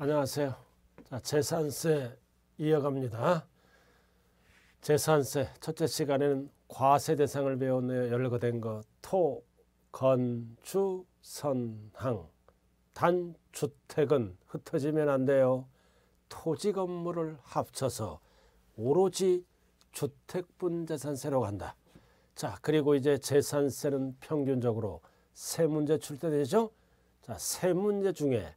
안녕하세요. 자, 재산세 이어갑니다. 재산세 첫째 시간에는 과세 대상을 배웠네 열거된 것 토, 건, 주, 선, 항. 단, 주택은 흩어지면 안 돼요. 토지 건물을 합쳐서 오로지 주택분 재산세로 간다. 자, 그리고 이제 재산세는 평균적으로 세 문제 출제되죠. 자, 세 문제 중에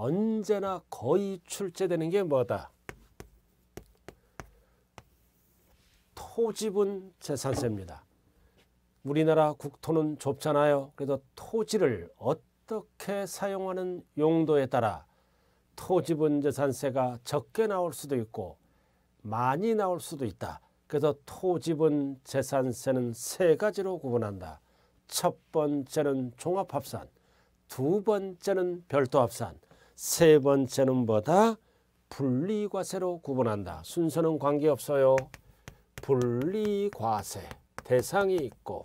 언제나 거의 출제되는 게 뭐다? 토지분 재산세입니다. 우리나라 국토는 좁잖아요. 그래서 토지를 어떻게 사용하는 용도에 따라 토지분 재산세가 적게 나올 수도 있고 많이 나올 수도 있다. 그래서 토지분 재산세는 세 가지로 구분한다. 첫 번째는 종합합산, 두 번째는 별도합산, 세 번째는 뭐다? 분리과세로 구분한다. 순서는 관계없어요. 분리과세 대상이 있고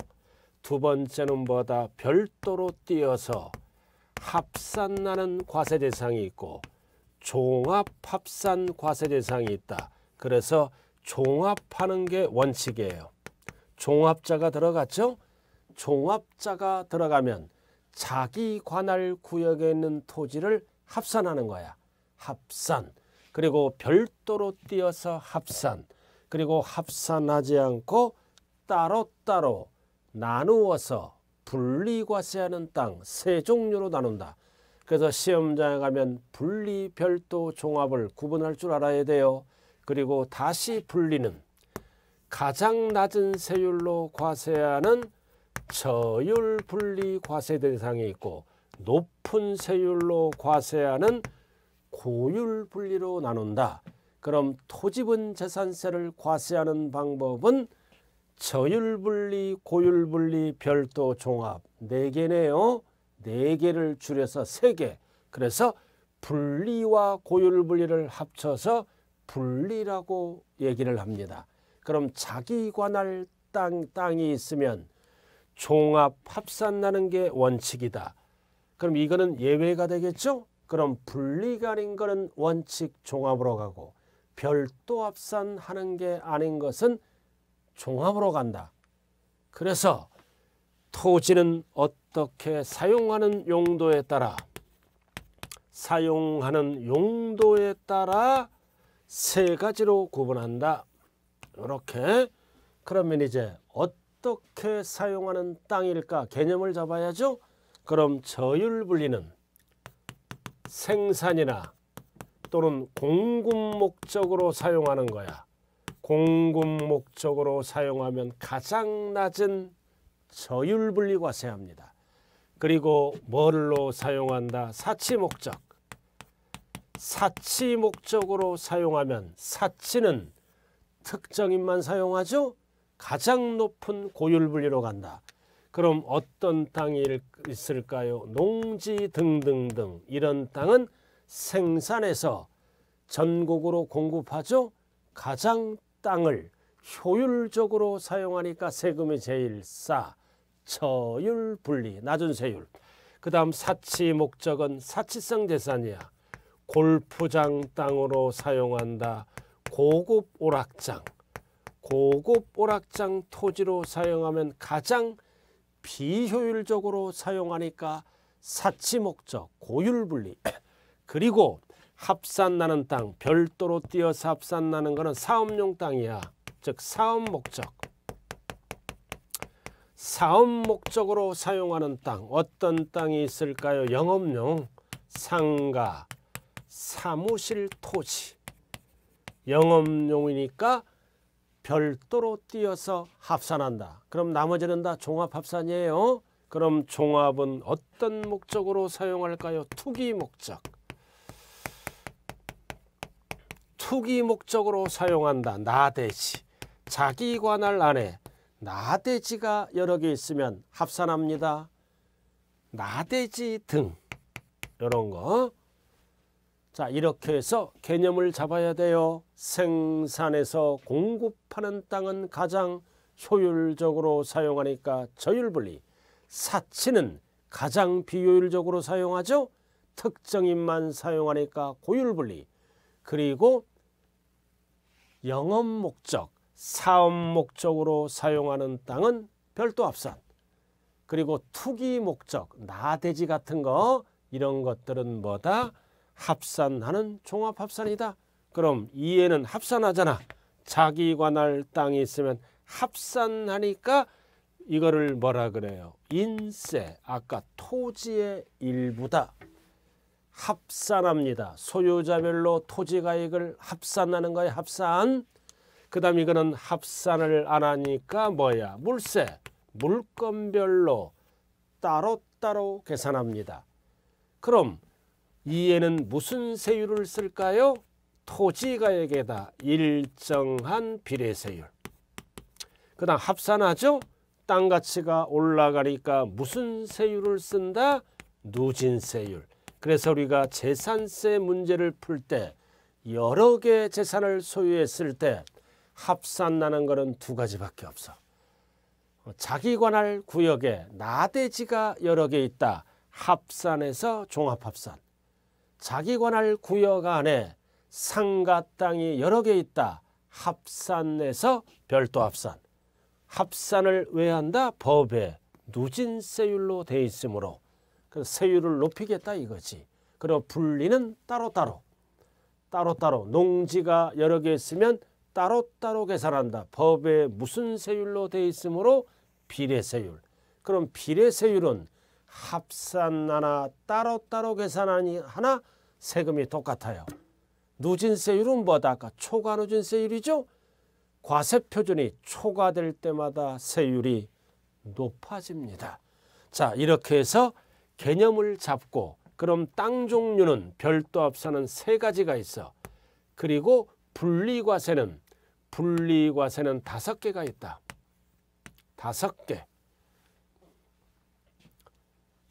두 번째는 뭐다? 별도로 띄어서 합산나는 과세 대상이 있고 종합합산 과세 대상이 있다. 그래서 종합하는 게 원칙이에요. 종합자가 들어갔죠? 종합자가 들어가면 자기 관할 구역에 있는 토지를 합산하는 거야. 합산. 그리고 별도로 띄어서 합산. 그리고 합산하지 않고 따로따로 나누어서 분리과세하는 땅 세 종류로 나눈다. 그래서 시험장에 가면 분리, 별도, 종합을 구분할 줄 알아야 돼요. 그리고 다시 분리는 가장 낮은 세율로 과세하는 저율 분리 과세 대상이 있고 높은 세율로 과세하는 고율 분리로 나눈다. 그럼 토지분 재산세를 과세하는 방법은 저율 분리, 고율 분리, 별도 종합 4개네요. 4개를 줄여서 3개. 그래서 분리와 고율 분리를 합쳐서 분리라고 얘기를 합니다. 그럼 자기 관할 땅, 땅이 있으면 종합 합산나는 게 원칙이다. 그럼 이거는 예외가 되겠죠? 그럼 분리가린 거는 원칙 종합으로 가고 별도 합산하는 게 아닌 것은 종합으로 간다. 그래서 토지는 어떻게 사용하는 용도에 따라 사용하는 용도에 따라 세 가지로 구분한다. 이렇게 그러면 이제 어떻게 사용하는 땅일까 개념을 잡아야죠. 그럼 저율분리는 생산이나 또는 공급 목적으로 사용하는 거야. 공급 목적으로 사용하면 가장 낮은 저율분리 과세합니다. 그리고 뭘로 사용한다? 사치 목적. 사치 목적으로 사용하면 사치는 특정인만 사용하죠. 가장 높은 고율분리로 간다. 그럼 어떤 땅이 있을까요? 농지 등등등 이런 땅은 생산해서 전국으로 공급하죠. 가장 땅을 효율적으로 사용하니까 세금이 제일 싸. 저율 분리, 낮은 세율. 그 다음 사치 목적은 사치성 재산이야. 골프장 땅으로 사용한다. 고급 오락장. 고급 오락장 토지로 사용하면 가장 비효율적으로 사용하니까 사치 목적, 고율분리 그리고 합산나는 땅 별도로 띄어서 합산나는 것은 사업용 땅이야. 즉 사업 목적. 사업 목적으로 사용하는 땅 어떤 땅이 있을까요? 영업용 상가 사무실 토지 영업용이니까 별도로 띄어서 합산한다. 그럼 나머지는 다 종합합산이에요. 그럼 종합은 어떤 목적으로 사용할까요? 투기 목적. 투기 목적으로 사용한다. 나대지. 자기 관할 안에 나대지가 여러 개 있으면 합산합니다. 나대지 등 이런 거. 자 이렇게 해서 개념을 잡아야 돼요. 생산해서 공급하는 땅은 가장 효율적으로 사용하니까 저율분리 사치는 가장 비효율적으로 사용하죠. 특정인만 사용하니까 고율분리 그리고 영업 목적 사업 목적으로 사용하는 땅은 별도 합산 그리고 투기 목적 나대지 같은 거 이런 것들은 뭐다 합산하는 종합합산이다. 그럼 이에는 합산하잖아. 자기가 날 땅이 있으면 합산하니까 이거를 뭐라 그래요? 인세, 아까 토지의 일부다. 합산합니다. 소유자별로 토지가액을 합산하는 거예 합산. 그 다음 이거는 합산을 안 하니까 뭐야? 물세, 물건별로 따로따로 계산합니다. 그럼 이에는 무슨 세율을 쓸까요? 토지가액에다 일정한 비례세율. 그 다음 합산하죠. 땅 가치가 올라가니까 무슨 세율을 쓴다? 누진세율. 그래서 우리가 재산세 문제를 풀 때 여러 개의 재산을 소유했을 때 합산나는 것은 두 가지밖에 없어. 자기 관할 구역에 나대지가 여러 개 있다. 합산에서 종합합산. 자기 관할 구역 안에 상가 땅이 여러 개 있다. 합산에서 별도 합산. 합산을 왜 한다? 법에 누진세율로 돼 있으므로 그 세율을 높이겠다 이거지. 그리고 분리는 따로따로. 따로따로 농지가 여러 개 있으면 따로따로 계산한다. 법에 무슨 세율로 돼 있으므로 비례세율. 그럼 비례세율은 합산 하나 따로따로 계산하니 하나 세금이 똑같아요. 누진세율은 뭐다? 아까 초과 누진세율이죠. 과세 표준이 초과될 때마다 세율이 높아집니다. 자 이렇게 해서 개념을 잡고 그럼 땅 종류는 별도 합산은 세 가지가 있어. 그리고 분리과세는 분리과세는 다섯 개가 있다. 다섯 개.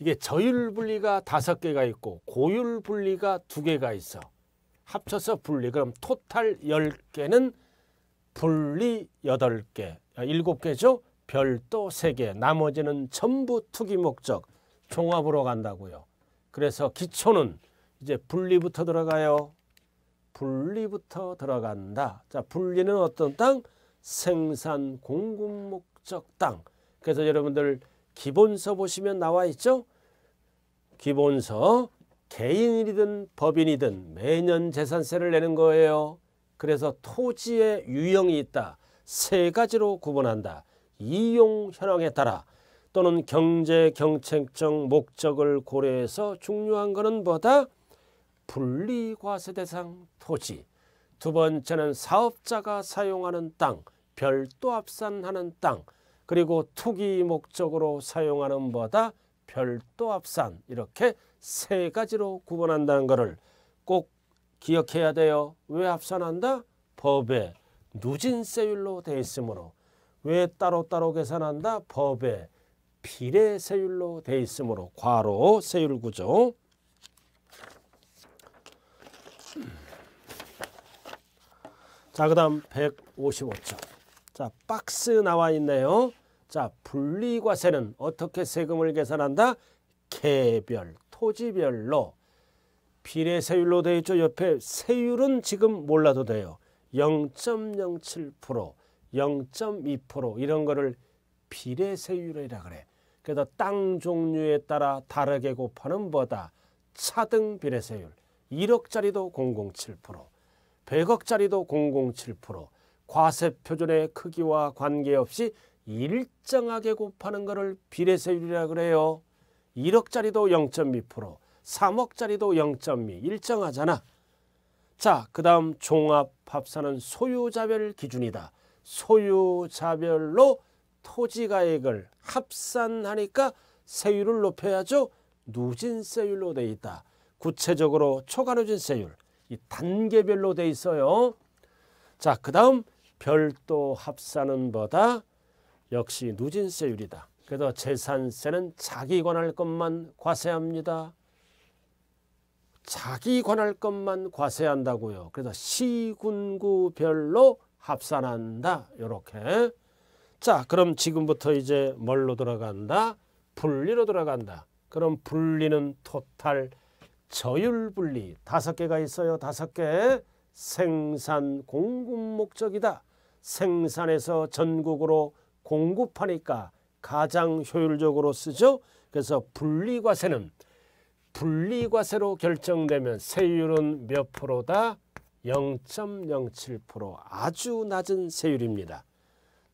이게 저율 분리가 다섯 개가 있고 고율 분리가 두 개가 있어. 합쳐서 분리. 그럼 토탈 열개는 분리 여덟 개 일곱 개죠 별도 세 개 나머지는 전부 투기 목적 종합으로 간다고요. 그래서 기초는 이제 분리부터 들어가요. 분리부터 들어간다. 자, 분리는 어떤 땅? 생산 공급 목적 땅. 그래서 여러분들 기본서 보시면 나와 있죠? 기본서 개인이든 법인이든 매년 재산세를 내는 거예요. 그래서 토지의 유형이 있다. 세 가지로 구분한다. 이용 현황에 따라 또는 경제 경쟁적 목적을 고려해서 중요한 것은 뭐다? 분리과세 대상 토지 두 번째는 사업자가 사용하는 땅 별도 합산하는 땅 그리고 투기 목적으로 사용하는 뭐다? 별도 합산 이렇게 세 가지로 구분한다는 것을 꼭 기억해야 돼요. 왜 합산한다? 법에 누진세율로 되어 있으므로 왜 따로따로 계산한다? 법에 비례세율로 되어 있으므로 과로 세율 구조 자, 그 다음 155쪽. 자, 박스 나와 있네요. 자, 분리과세는 어떻게 세금을 계산한다? 개별, 토지별로 비례세율로 되어 있죠. 옆에 세율은 지금 몰라도 돼요. 0.07%, 0.2% 이런 거를 비례세율이라 그래. 그래서 땅 종류에 따라 다르게 곱하는 뭐다? 차등 비례세율. 1억짜리도 007%, 100억짜리도 007%, 과세 표준의 크기와 관계없이 일정하게 곱하는 것을 비례세율이라 그래요. 1억짜리도 0.2%, 3억짜리도 0.2 일정하잖아. 자, 그 다음 종합합산은 소유자별 기준이다. 소유자별로 토지가액을 합산하니까 세율을 높여야죠. 누진세율로 돼 있다. 구체적으로 초과누진세율, 이 단계별로 돼 있어요. 자, 그 다음 별도 합산은 뭐다? 역시 누진세율이다. 그래서 재산세는 자기 관할 것만 과세합니다. 자기 관할 것만 과세한다고요. 그래서 시군구별로 합산한다. 이렇게. 자, 그럼 지금부터 이제 뭘로 들어간다? 분리로 들어간다. 그럼 분리는 토탈 저율 분리 다섯 개가 있어요. 다섯 개. 생산 공급 목적이다. 생산에서 전국으로 공급하니까 가장 효율적으로 쓰죠. 그래서 분리과세는 분리과세로 결정되면 세율은 몇 프로다? 0.07% 아주 낮은 세율입니다.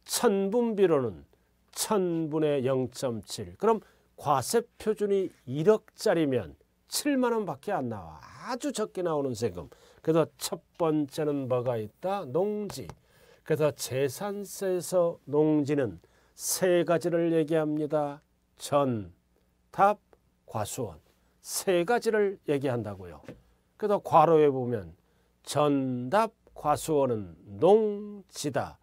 천분비로는 천분의 0.7 그럼 과세 표준이 1억짜리면 7만 원밖에 안 나와 아주 적게 나오는 세금 그래서 첫 번째는 뭐가 있다? 농지 그래서 재산세에서 농지는 세 가지를 얘기합니다. 전, 탑, 과수원. 세 가지를 얘기한다고요. 그래서 과로에 보면 전답 과수원은 농지다.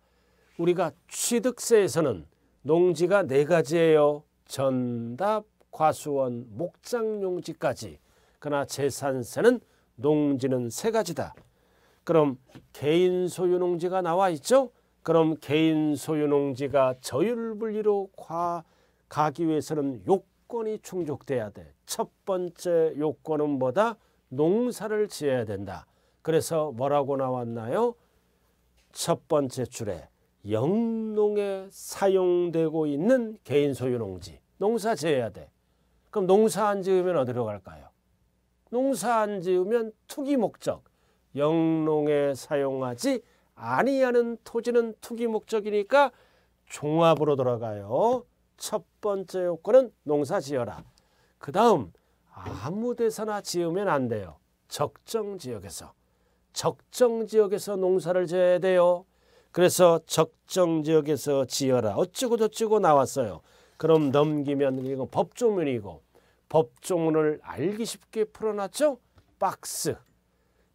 우리가 취득세에서는 농지가 네 가지예요. 전답, 과수원, 목장용지까지. 그러나 재산세는 농지는 세 가지다. 그럼 개인 소유농지가 나와 있죠. 그럼 개인 소유농지가 저율분리로 가, 가기 위해서는 요건이 충족돼야 돼. 첫 번째 요건은 뭐다? 농사를 지어야 된다. 그래서 뭐라고 나왔나요? 첫 번째 줄에 영농에 사용되고 있는 개인 소유 농지 농사 지어야 돼. 그럼 농사 안 지으면 어디로 갈까요? 농사 안 지으면 투기 목적 영농에 사용하지 아니하는 토지는 투기 목적이니까 종합으로 돌아가요. 첫 번째 요건은 농사 지어라. 그 다음 아무 데서나 지으면 안 돼요. 적정 지역에서. 적정 지역에서 농사를 지어야 돼요. 그래서 적정 지역에서 지어라. 어쩌고 저쩌고 나왔어요. 그럼 넘기면 이거 법조문이고 법조문을 알기 쉽게 풀어놨죠? 박스.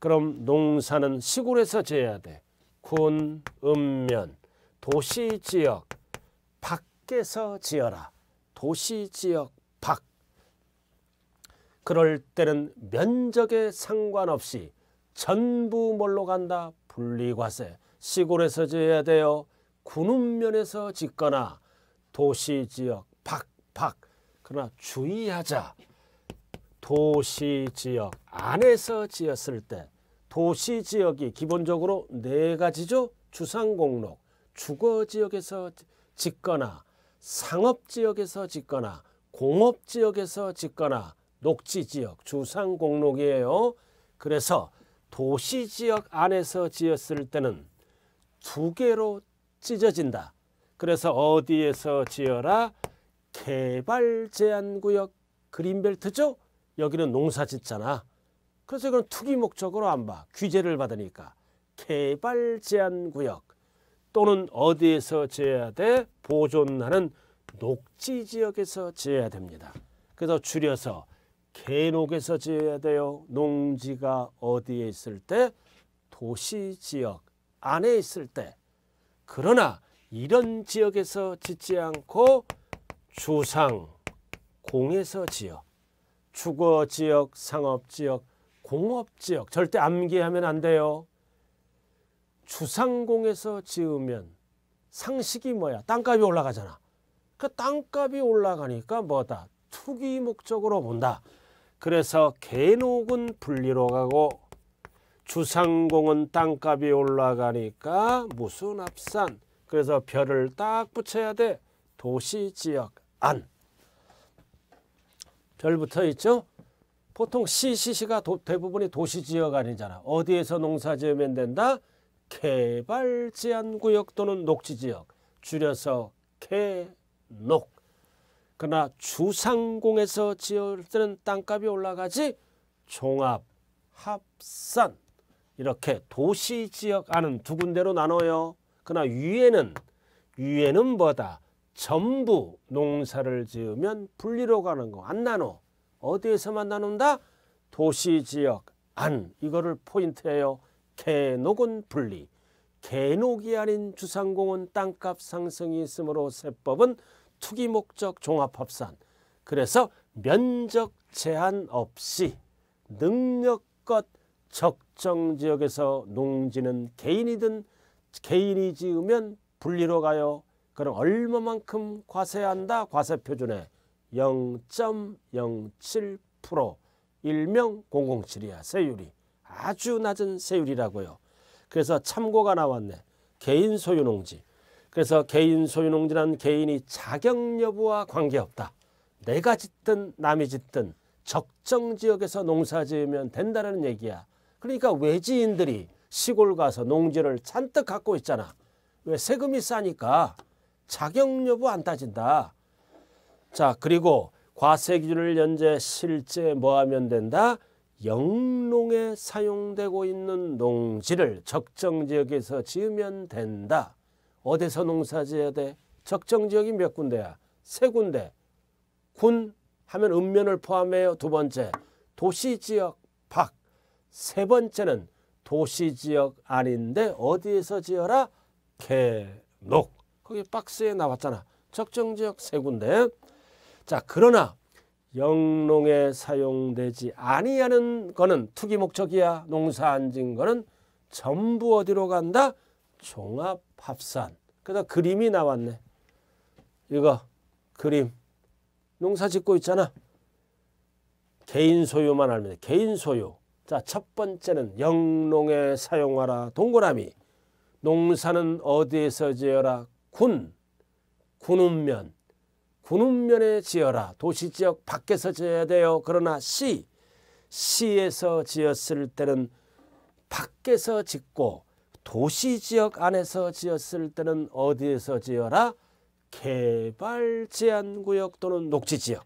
그럼 농사는 시골에서 재야 돼. 군, 읍면, 도시 지역 밖에서 지어라. 도시 지역 밖. 그럴 때는 면적에 상관없이 전부 뭘로 간다? 분리과세. 시골에서 지어야 돼요. 군읍면에서 짓거나 도시 지역 밖밖 그러나 주의하자. 도시 지역 안에서 지었을 때 도시 지역이 기본적으로 네 가지죠. 주상공록, 주거 지역에서 짓거나 상업 지역에서 짓거나 공업 지역에서 짓거나 녹지 지역, 주상공록이에요. 그래서 도시 지역 안에서 지었을 때는 두 개로 찢어진다. 그래서 어디에서 지어라? 개발 제한구역 그린벨트죠? 여기는 농사 짓잖아. 그래서 이건 투기 목적으로 안 봐. 규제를 받으니까. 개발 제한 구역 또는 어디에서 제야 돼? 보존하는 녹지 지역에서 지어야 됩니다. 그래서 줄여서 개녹에서 지어야 돼요. 농지가 어디에 있을 때 도시 지역 안에 있을 때 그러나 이런 지역에서 짓지 않고 주상 공에서 지어 주거 지역, 상업 지역, 공업지역 절대 암기하면 안 돼요. 주상공에서 지으면 상식이 뭐야? 땅값이 올라가잖아. 그 땅값이 올라가니까 뭐다? 투기 목적으로 본다. 그래서 개녹은 분리로 가고 주상공은 땅값이 올라가니까 무슨 합산. 그래서 별을 딱 붙여야 돼. 도시지역 안. 별 붙어 있죠? 보통 CCC가 도, 대부분이 도시지역 아니잖아. 어디에서 농사지으면 된다? 개발 제한 구역 또는 녹지 지역 줄여서 개녹. 그러나 주상공에서 지을 때는 땅값이 올라가지 종합, 합산 이렇게 도시 지역 안은 두 군데로 나눠요. 그러나 위에는 위에는 뭐다? 전부 농사를 지으면 분리로 가는 거 안 나눠. 어디에서만 나눈다? 도시 지역 안 이거를 포인트해요 개녹은 분리. 개녹이 아닌 주상공은 땅값 상승이 있으므로 세법은 투기 목적 종합합산. 그래서 면적 제한 없이 능력껏 적정 지역에서 농지는 개인이든 개인이 지으면 분리로 가요. 그럼 얼마만큼 과세한다 과세 표준에 0.07% 일명 007이야 세율이 아주 낮은 세율이라고요. 그래서 참고가 나왔네. 개인 소유농지. 그래서 개인 소유농지란 개인이 자격 여부와 관계없다. 내가 짓든 남이 짓든 적정 지역에서 농사 지으면 된다는 얘기야. 그러니까 외지인들이 시골 가서 농지를 잔뜩 갖고 있잖아. 왜 세금이 싸니까 자격 여부 안 따진다. 자 그리고 과세 기준을 현재 실제 뭐하면 된다? 영농에 사용되고 있는 농지를 적정 지역에서 지으면 된다. 어디서 농사 지어야 돼? 적정 지역이 몇 군데야? 세 군데. 군 하면 읍면을 포함해요. 두 번째 도시 지역 밖. 세 번째는 도시 지역 아닌데 어디에서 지어라? 개녹. 거기 박스에 나왔잖아. 적정 지역 세 군데. 자 그러나 영농에 사용되지 아니하는 거는 투기 목적이야 농사안 진 거는 전부 어디로 간다? 종합합산. 그래서 그림이 나왔네. 이거 그림. 농사 짓고 있잖아. 개인 소유만 알면 돼. 개인 소유. 자, 첫 번째는 영농에 사용하라. 동그라미. 농사는 어디에서 지어라? 군. 군운면. 군운면에 지어라. 도시 지역 밖에서 지어야 돼요. 그러나 시 시에서 지었을 때는 밖에서 짓고 도시 지역 안에서 지었을 때는 어디에서 지어라? 개발 제한 구역 또는 녹지 지역.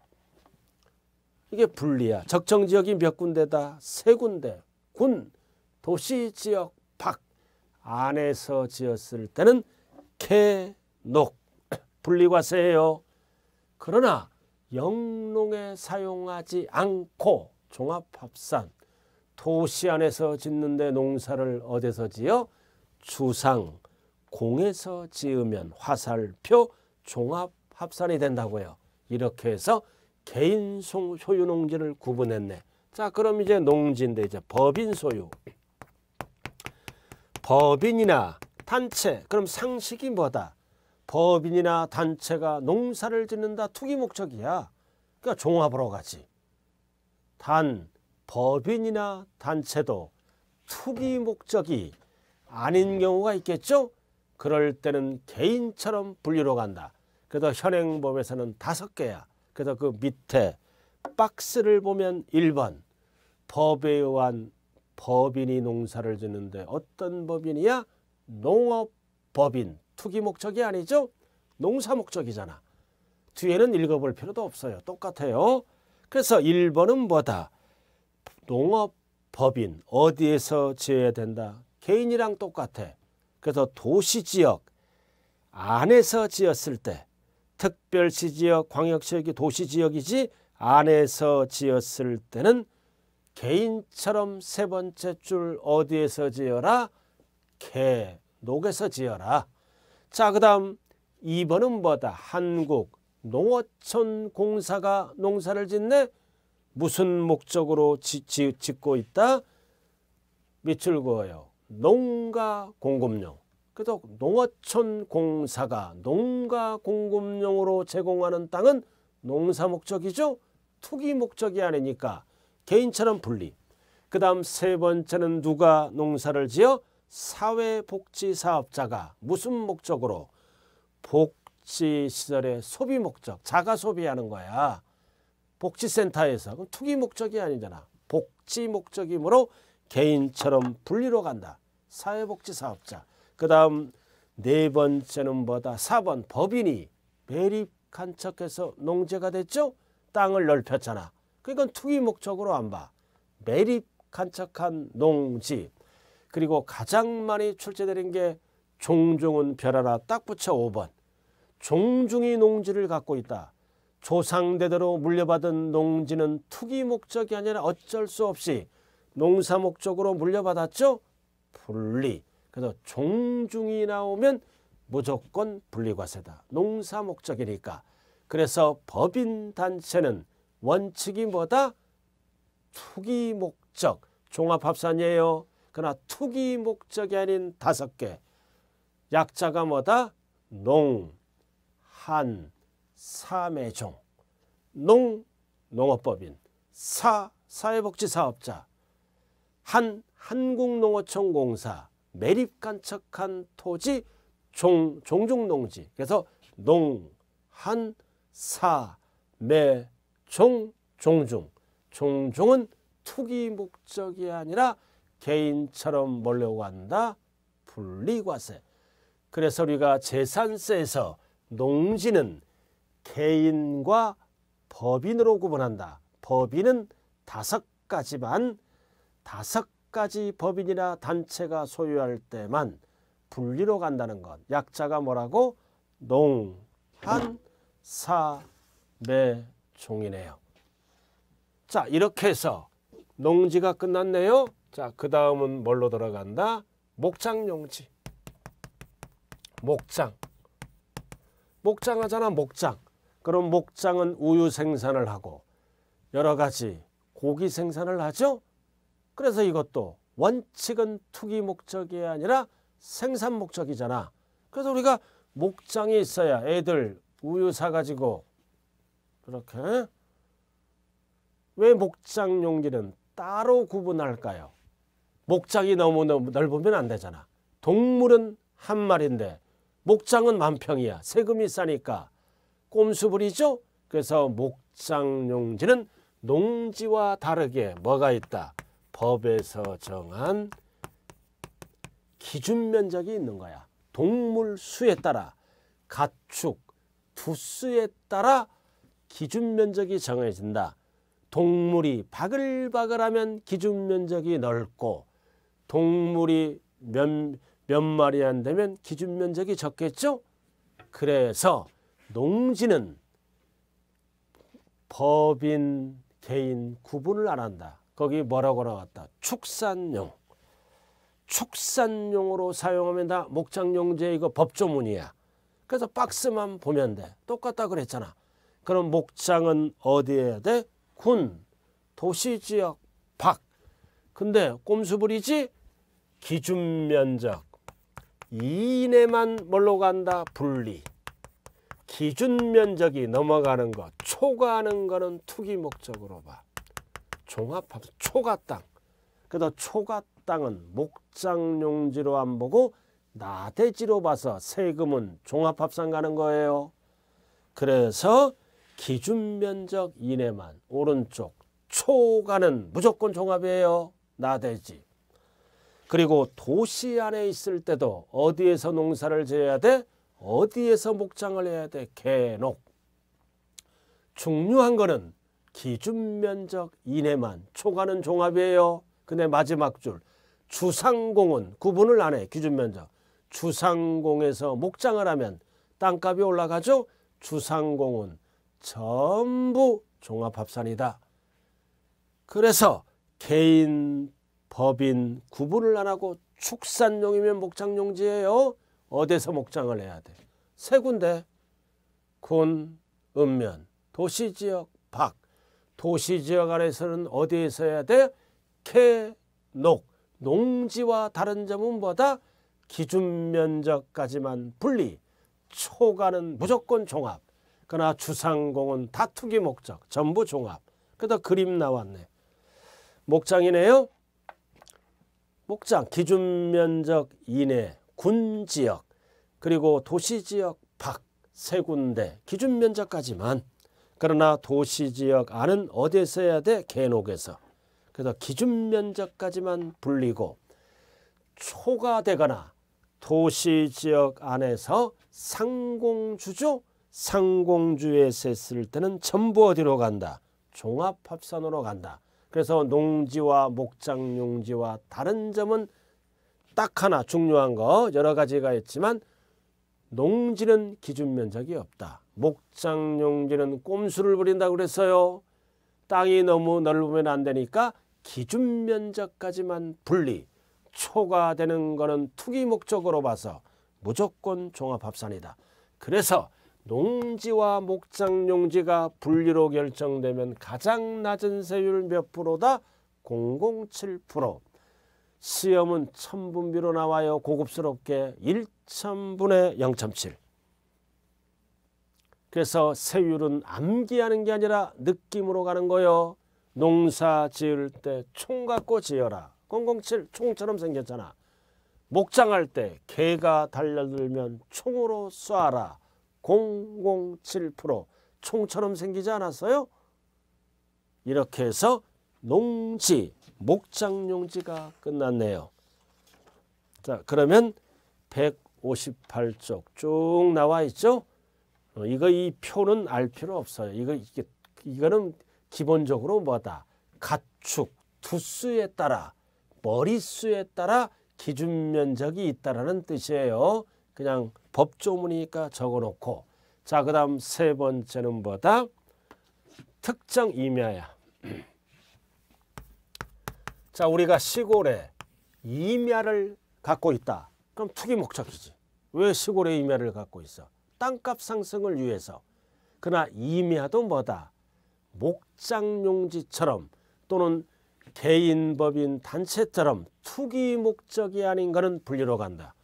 이게 분리야. 적정 지역이 몇 군데다? 세 군데. 군, 도시 지역 밖 안에서 지었을 때는 개, 녹 분리과세예요. 그러나 영농에 사용하지 않고 종합합산 도시 안에서 짓는데 농사를 어디서 지어 주상 공에서 지으면 화살표 종합합산이 된다고요. 이렇게 해서 개인 소유 농지를 구분했네. 자 그럼 이제 농지인데 이제 법인 소유 법인이나 단체 그럼 상식이 뭐다 법인이나 단체가 농사를 짓는다 투기 목적이야. 그러니까 종합으로 가지. 단 법인이나 단체도 투기 목적이 아닌 경우가 있겠죠? 그럴 때는 개인처럼 분류로 간다. 그래서 현행법에서는 다섯 개야. 그래서 그 밑에 박스를 보면 1번 법에 의한 법인이 농사를 짓는데 어떤 법인이야? 농업법인, 투기 목적이 아니죠. 농사 목적이잖아. 뒤에는 읽어볼 필요도 없어요. 똑같아요. 그래서 1번은 뭐다? 농업 법인 어디에서 지어야 된다? 개인이랑 똑같아. 그래서 도시지역 안에서 지었을 때 특별시지역, 광역시역이 도시지역이지 안에서 지었을 때는 개인처럼 세 번째 줄 어디에서 지어라? 개, 녹에서 지어라. 자, 그 다음 2번은 뭐다? 한국 농어촌 공사가 농사를 짓네? 무슨 목적으로 지, 지, 짓고 있다? 밑줄 그어요. 농가 공급용. 그래서 농어촌 공사가 농가 공급용으로 제공하는 땅은 농사 목적이죠. 투기 목적이 아니니까 개인처럼 분리. 그 다음 세 번째는 누가 농사를 지어? 사회복지사업자가 무슨 목적으로 복지 시설의 소비 목적, 자가 소비하는 거야. 복지센터에서 그럼 투기 목적이 아니잖아. 복지 목적이므로 개인처럼 분리로 간다. 사회복지사업자. 그 다음 네 번째는 뭐다? 사번 법인이 매립한 척해서 농재가 됐죠? 땅을 넓혔잖아. 그건 투기 목적으로 안 봐. 매립 간척한 농지 그리고 가장 많이 출제되는 게 종종은 별하라 딱 붙여 5번. 종중이 농지를 갖고 있다. 조상대대로 물려받은 농지는 투기 목적이 아니라 어쩔 수 없이 농사 목적으로 물려받았죠. 분리. 그래서 종중이 나오면 무조건 분리과세다. 농사 목적이니까. 그래서 법인단체는 원칙이 뭐다? 투기 목적. 종합합산이에요. 그러나 투기 목적이 아닌 다섯 개 약자가 뭐다? 농, 한, 사매종 농, 농업법인 사, 사회복지사업자 한, 한국농어촌 공사 매립간척한 토지 종, 종종 농지 그래서 농, 한, 사, 매, 종, 종종 종종은 투기 목적이 아니라 개인처럼 몰려간다. 분리과세. 그래서 우리가 재산세에서 농지는 개인과 법인으로 구분한다. 법인은 다섯 가지만 다섯 가지 법인이나 단체가 소유할 때만 분리로 간다는 것. 약자가 뭐라고? 농, 한, 사, 매, 종이네요. 자 이렇게 해서 농지가 끝났네요. 자, 그 다음은 뭘로 들어간다? 목장용지. 목장. 목장 하잖아, 목장. 그럼 목장은 우유 생산을 하고 여러 가지 고기 생산을 하죠. 그래서 이것도 원칙은 투기 목적이 아니라 생산 목적이잖아. 그래서 우리가 목장이 있어야 애들 우유 사가지고 이렇게 왜 목장 용기는 따로 구분할까요? 목장이 너무 넓으면 안 되잖아. 동물은 한 마리인데 목장은 만평이야. 세금이 싸니까 꼼수불이죠. 그래서 목장용지는 농지와 다르게 뭐가 있다. 법에서 정한 기준 면적이 있는 거야. 동물 수에 따라 가축 두수에 따라 기준 면적이 정해진다. 동물이 바글바글하면 기준 면적이 넓고 동물이 몇, 몇 마리 안 되면 기준 면적이 적겠죠? 그래서 농지는 법인, 개인 구분을 안 한다. 거기 뭐라고 나왔다? 축산용. 축산용으로 사용하면 다 목장용제 이거 법조문이야. 그래서 박스만 보면 돼. 똑같다 그랬잖아. 그럼 목장은 어디에 돼? 군, 도시지역, 밖. 근데 꼼수부리지 기준 면적 이내만 뭘로 간다? 분리. 기준 면적이 넘어가는 것, 초과하는 거는 투기 목적으로 봐. 종합합 초과 땅. 그래 초과 땅은 목장용지로 안 보고 나대지로 봐서 세금은 종합합산 가는 거예요. 그래서 기준 면적 이내만 오른쪽 초과는 무조건 종합이에요. 나대지. 그리고 도시 안에 있을 때도 어디에서 농사를 지어야 돼? 어디에서 목장을 해야 돼? 개녹. 중요한 거는 기준 면적 이내만 초과는 종합이에요. 근데 마지막 줄 주상공은 구분을 안 해. 기준 면적. 주상공에서 목장을 하면 땅값이 올라가죠. 주상공은 전부 종합합산이다. 그래서 개인 법인 구분을 안 하고 축산용이면 목장용지예요. 어디서 목장을 해야 돼? 세 군데. 군, 읍면, 도시지역, 밖. 도시지역 안에서는 어디에서 해야 돼? 캐, 녹. 농지와 다른 점은 뭐다? 기준 면적까지만 분리. 초과는 무조건 종합. 그러나 주상공은 다투기 목적. 전부 종합. 그다 그림 나왔네. 목장이네요. 목장 기준 면적 이내 군 지역 그리고 도시 지역 밖 세 군데 기준 면적까지만 그러나 도시 지역 안은 어디에서 해야 돼? 개녹에서. 그래서 기준 면적까지만 불리고 초과되거나 도시 지역 안에서 상공주죠. 상공주에 셌을 때는 전부 어디로 간다? 종합합산으로 간다. 그래서 농지와 목장 용지와 다른 점은 딱 하나 중요한 거 여러 가지가 있지만 농지는 기준 면적이 없다. 목장 용지는 꼼수를 부린다고 그랬어요. 땅이 너무 넓으면 안 되니까 기준 면적까지만 분리. 초과되는 거는 투기 목적으로 봐서 무조건 종합합산이다. 그래서 농지와 목장용지가 분리로 결정되면 가장 낮은 세율 몇 프로다? 007% 시험은 천분비로 나와요. 고급스럽게 1천분의 0.7 그래서 세율은 암기하는 게 아니라 느낌으로 가는 거요. 농사 지을 때 총 갖고 지어라. 007 총처럼 생겼잖아. 목장할 때 개가 달려들면 총으로 쏴라. 0.007% 총처럼 생기지 않았어요? 이렇게 해서 농지, 목장용지가 끝났네요. 자, 그러면 158쪽 쭉 나와 있죠? 어, 이거 이 표는 알 필요 없어요. 이거 이게 이거는 기본적으로 뭐다? 가축 두수에 따라 머릿수에 따라 기준 면적이 있다라는 뜻이에요. 그냥 법조문이니까 적어놓고 자그 다음 세 번째는 뭐다? 특정 임야야. 자 우리가 시골에 임야를 갖고 있다. 그럼 투기 목적이지. 왜 시골에 임야를 갖고 있어? 땅값 상승을 위해서. 그러나 임야도 뭐다? 목장용지처럼 또는 개인 법인 단체처럼 투기 목적이 아닌 것은 분리로 간다.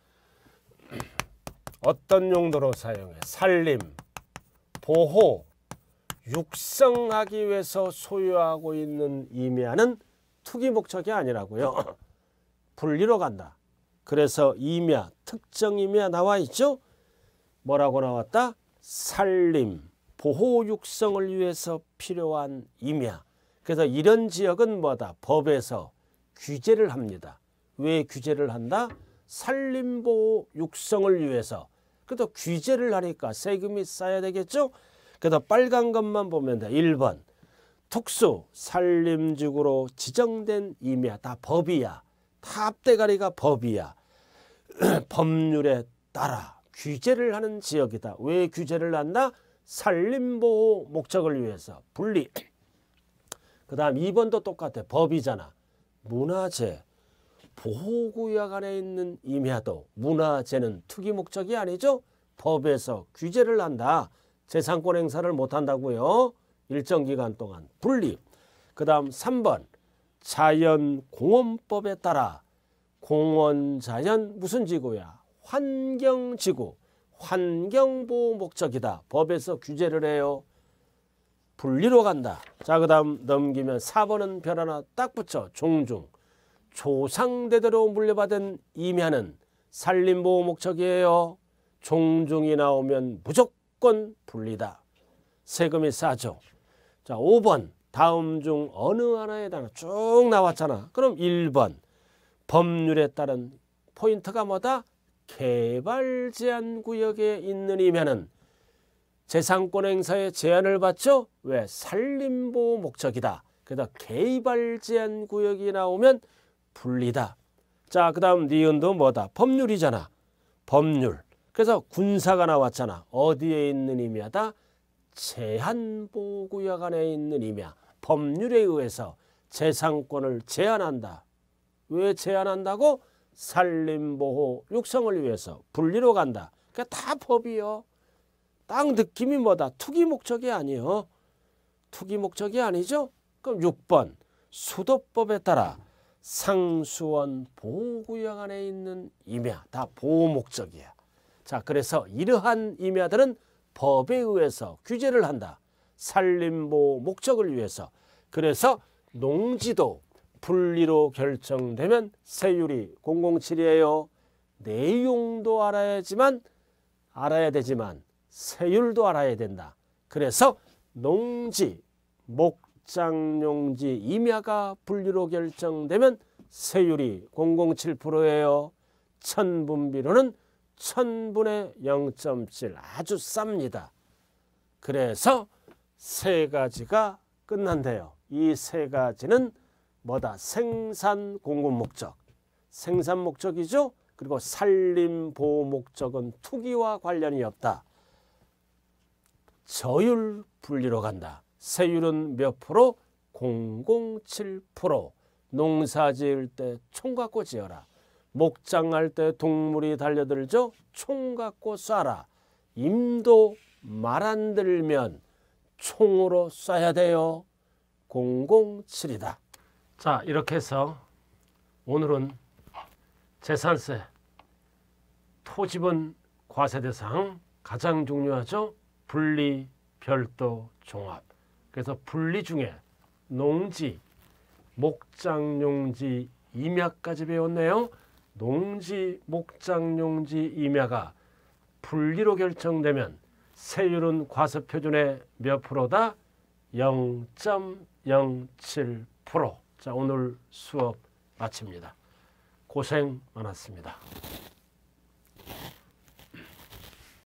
어떤 용도로 사용해? 살림, 보호, 육성하기 위해서 소유하고 있는 임야는 투기 목적이 아니라고요. 분리로 간다. 그래서 임야, 특정 임야 나와 있죠? 뭐라고 나왔다? 살림, 보호 육성을 위해서 필요한 임야. 그래서 이런 지역은 뭐다? 법에서 규제를 합니다. 왜 규제를 한다? 산림보호 육성을 위해서 그래도 규제를 하니까 세금이 쌓여야 되겠죠? 그래서 빨간 것만 보면 돼. 1번 특수 산림지구로 지정된 임야 다 법이야. 다 앞대가리가 법이야. 법률에 따라 규제를 하는 지역이다. 왜 규제를 한다? 산림보호 목적을 위해서 분리. 그 다음 2번도 똑같아. 법이잖아. 문화재. 보호구역 안에 있는 임야도 문화재는 투기 목적이 아니죠. 법에서 규제를 한다. 재산권 행사를 못한다고요. 일정 기간 동안 분립. 그 다음 3번 자연공원법에 따라 공원 자연 무슨 지구야? 환경지구. 환경보호 목적이다. 법에서 규제를 해요. 분리로 간다. 자, 그 다음 넘기면 4번은 별 하나 딱 붙여. 종중. 조상대대로 물려받은 임야는 산림보호 목적이에요. 종종이 나오면 무조건 불리다. 세금이 싸죠. 자, 5번. 다음 중 어느 하나에 따라 쭉 나왔잖아. 그럼 1번. 법률에 따른 포인트가 뭐다? 개발 제한 구역에 있는 이면은 재산권 행사에 제한을 받죠. 왜? 산림보호 목적이다. 그래서 개발 제한 구역이 나오면 분리다. 자, 그 다음 니은도 네 뭐다? 법률이잖아. 법률. 그래서 군사가 나왔잖아. 어디에 있는 임야다? 제한보구역 안에 있는 임야. 법률에 의해서 재산권을 제한한다. 왜 제한한다고? 산림보호 육성을 위해서 분리로 간다. 그러니까 다 법이요. 땅 득힘이 뭐다? 투기 목적이 아니요. 투기 목적이 아니죠. 그럼 6번 수도법에 따라 상수원 보호구역 안에 있는 임야 다 보호 목적이야. 자 그래서 이러한 임야들은 법에 의해서 규제를 한다. 산림보호 목적을 위해서. 그래서 농지도 분리로 결정되면 세율이 007이에요. 내용도 알아야지만 알아야 되지만 세율도 알아야 된다. 그래서 농지, 목 입장용지 임야가 분리로 결정되면 세율이 0.07%예요. 천분비로는 천분의 0.7 아주 쌉니다. 그래서 세 가지가 끝난대요. 이 세 가지는 뭐다? 생산 공급 목적. 생산 목적이죠. 그리고 산림 보호 목적은 투기와 관련이 없다. 저율 분리로 간다. 세율은 몇 프로? 007% 농사 지을 때 총 갖고 지어라. 목장할 때 동물이 달려들죠. 총 갖고 쏴라. 임도 말 안 들면 총으로 쏴야 돼요. 007이다. 자 이렇게 해서 오늘은 재산세, 토지분 과세 대상 가장 중요하죠. 분리, 별도, 종합. 그래서 분리 중에 농지, 목장용지, 임야까지 배웠네요. 농지, 목장용지, 임야가 분리로 결정되면 세율은 과세표준의 몇 프로다? 0.07%. 자, 오늘 수업 마칩니다. 고생 많았습니다.